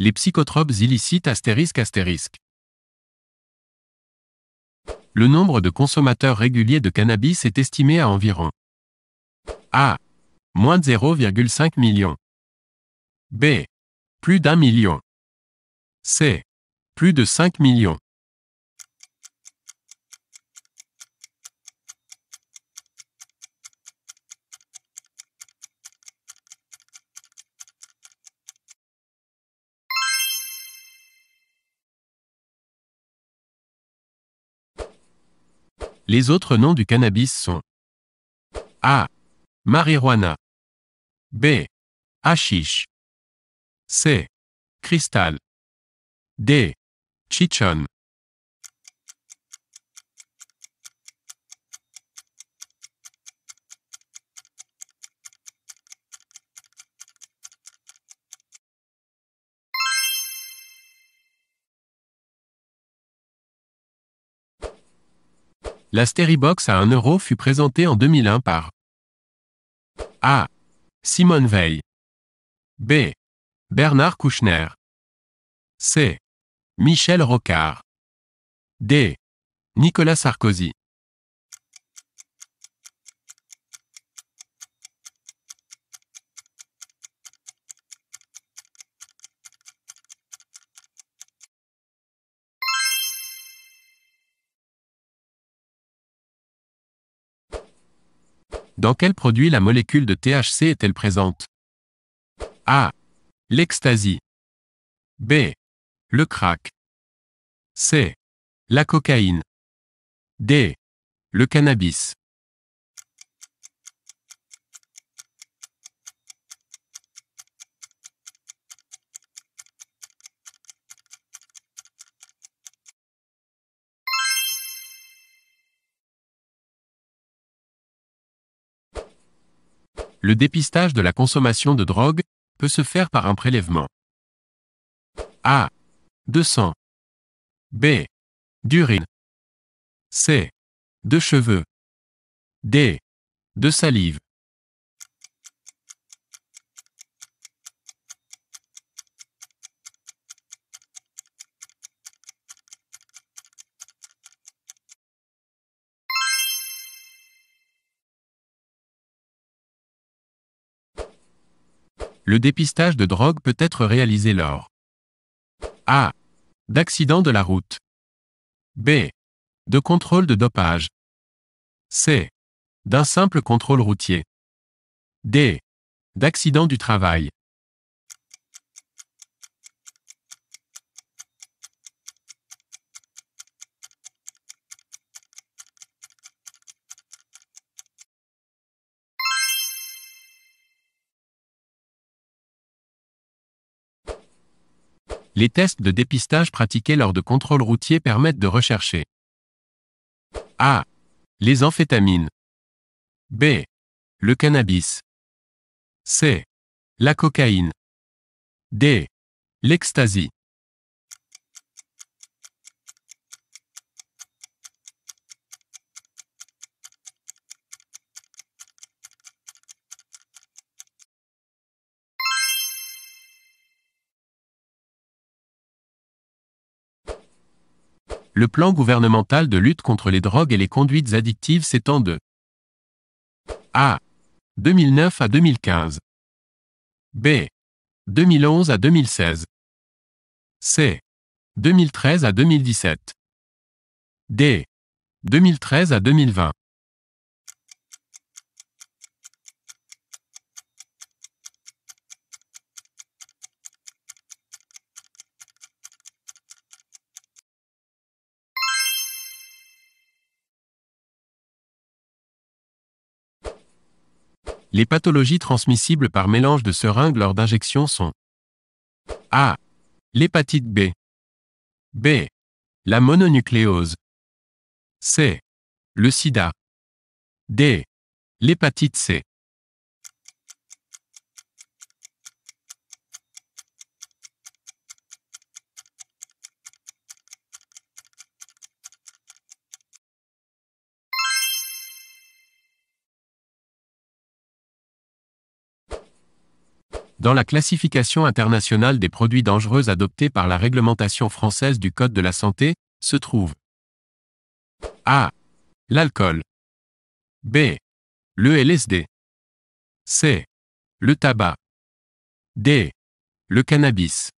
Les psychotropes illicites astérisque astérisque. Le nombre de consommateurs réguliers de cannabis est estimé à environ A. Moins de 0,5 million. B. Plus d'un million. C. Plus de 5 millions. Les autres noms du cannabis sont A. Marijuana B. Hashish C. Cristal D. Chichon La Steribox à 1 euro fut présentée en 2001 par A. Simone Veil. B. Bernard Kouchner. C. Michel Rocard. D. Nicolas Sarkozy. Dans quel produit la molécule de THC est-elle présente A. L'ecstasy. B. Le crack. C. La cocaïne. D. Le cannabis. le dépistage de la consommation de drogue peut se faire par un prélèvement. A. sang B. D'urine. C. De cheveux. D. De salive. le dépistage de drogue peut être réalisé lors A. D'accident de la route. B. De contrôle de dopage. C. D'un simple contrôle routier. D. D'accident du travail. les tests de dépistage pratiqués lors de contrôles routiers permettent de rechercher A. Les amphétamines. B. Le cannabis. C. La cocaïne. D. L'ecstasy. le plan gouvernemental de lutte contre les drogues et les conduites addictives s'étend de A. 2009 à 2015. B. 2011 à 2016. C. 2013 à 2017. D. 2013 à 2020. Les pathologies transmissibles par mélange de seringues lors d'injection sont A. L'hépatite B. B. La mononucléose. C. Le sida. D. L'hépatite C. Dans la classification internationale des produits dangereux adoptée par la réglementation française du Code de la santé, se trouve A. L'alcool. B. Le LSD. C. Le tabac. D. Le cannabis.